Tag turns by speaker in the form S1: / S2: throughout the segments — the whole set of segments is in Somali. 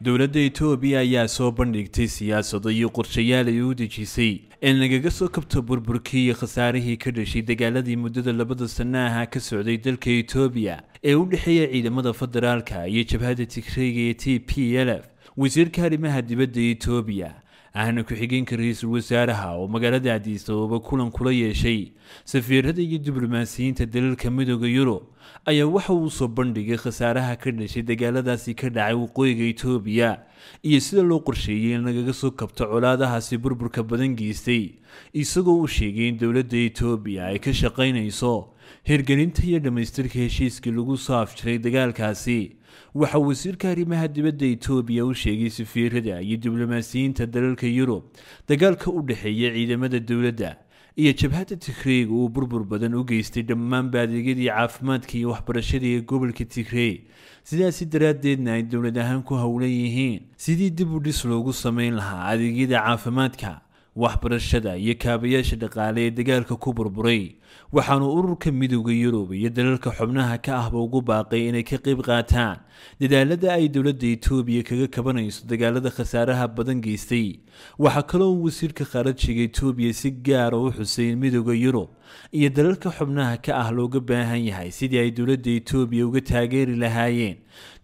S1: dowladda etoobiya ayaa soo bandhigtay siyaasado iyo qorshayaal ay u dejisay in lagaga soo kabto burburkii iyo khasaarihii ka dhashay dagaaladii muddada labada sanno ahaa ka socday dalka etoobiya ee u dhexeeya ciidamada federaalka iyo jabhadda tigreega ee t p l f wasiirka arrimaha dibadda etoobiya ahna ku-xigeenka ra-iisul wasaaraha oo magaalada addis ababa kulan kula yeeshay safiirada iyo diblomaasiyiinta dalalka midooda yurub ayaa waxa uu soo bandhigay khasaaraha ka dhashay dagaaladaasi ka dhacay waqooyiga itoobiya iyo sida loo qorsheeyey in lagaga soo kabto colaadahaasi burburka badan geystay isagoo uu sheegay in dowladda itoobiya ay ka shaqaynayso hirgelinta iyo dhammaystirka heshiiskii lagu soo afjiray dagaalkaasi waxa wasiirka arrimaha dibadda itoobiya u sheegay safiirada iyo diblomaasiyiinta dalalka yurub dagaalka u dhexeeya ciidamada dowladda iyo jabhadda tigreeg uu burbur badan u geystay dhammaanba adeegyadii caafimaadka iyo waxbarashadii ee gobolka tigreeg sidaasi daraaddeedna ay dowlad ahaan ku howlan yihiin sidii dib u dhis loogu samayn lahaa adeegyada caafimaadka waxbarashada iyo kaabayaasha dhaqaale ee dagaalka ku burburay waxaanu ururka midowda yurub iyo dalalka xubnaha ka ahba ugu baaqay inay ka qayb qaataan dadaalada ay dowladda etoobiya kaga kabanayso dagaalada khasaaraha badan geystay waxaa kaloo wasiirka khaarajiga etoobiya si gaara ah u xusay in midowda yurub iyo dalalka xubnaha ka ah looga baahan yahay sidii ay dowladda etoobiya uga taageeri lahaayeen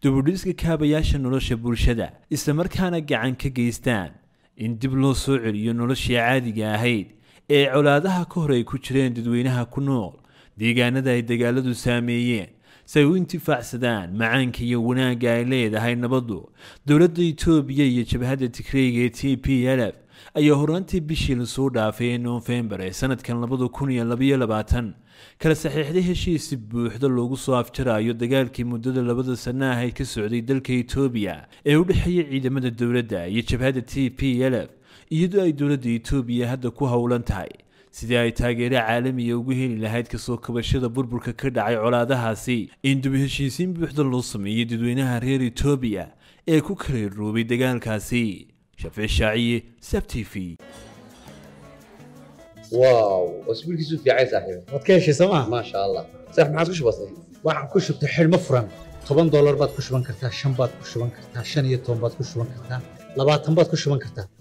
S1: dubudhiska kaabayaasha nolosha bulshada islamarkaana gacan ka geystaan in dib loo soo celiyo noloshii caadiga ahayd ee colaadaha ka hor ay ku jireen dadweynaha ku nool deegaanada ay dagaaladu saameeyeen si ay u intifaacsadaan macaanka iyo wanaagga ay leedahay nabaddu dowladda itoobiya iyo jabhadda tigreyga ee t p lf ayaa horaantii bishii lasoo dhaafay ee noofembar ee sanadkan labada kun iyo labayo labaatan kala saxiixday heshiisi buuxda loogu soo afjaraayo dagaalkii muddada labada sanno ah ay ka socday dalka etoobiya ee u dhexeeyay ciidamada dowladda iyo jabhadda t p l f iyadoo ay dowladda etoobiya hadda ku howlan tahay sidii ay taageero caalamiya ugu heli lahayd kasoo kabashada burburka ka dhacay colaadahaasi in dib heshiisiin buuxda loo sameeyey dadweynaha reer etoobiya ee ku kala iruubay dagaalkaasi شفيع الشاعية سب تي في واو اسبوعكيسو في عاي صاحبي wadkeeshi soma ما شاء الله صاحب maxaad ku shubatay waxaan ku shubtay xilmo furan toban doolar baad ku shuban kartaa shan baad ku shuban kartaa shan iyo toban baad ku shuban kartaa labaatan baad ku shuban kartaa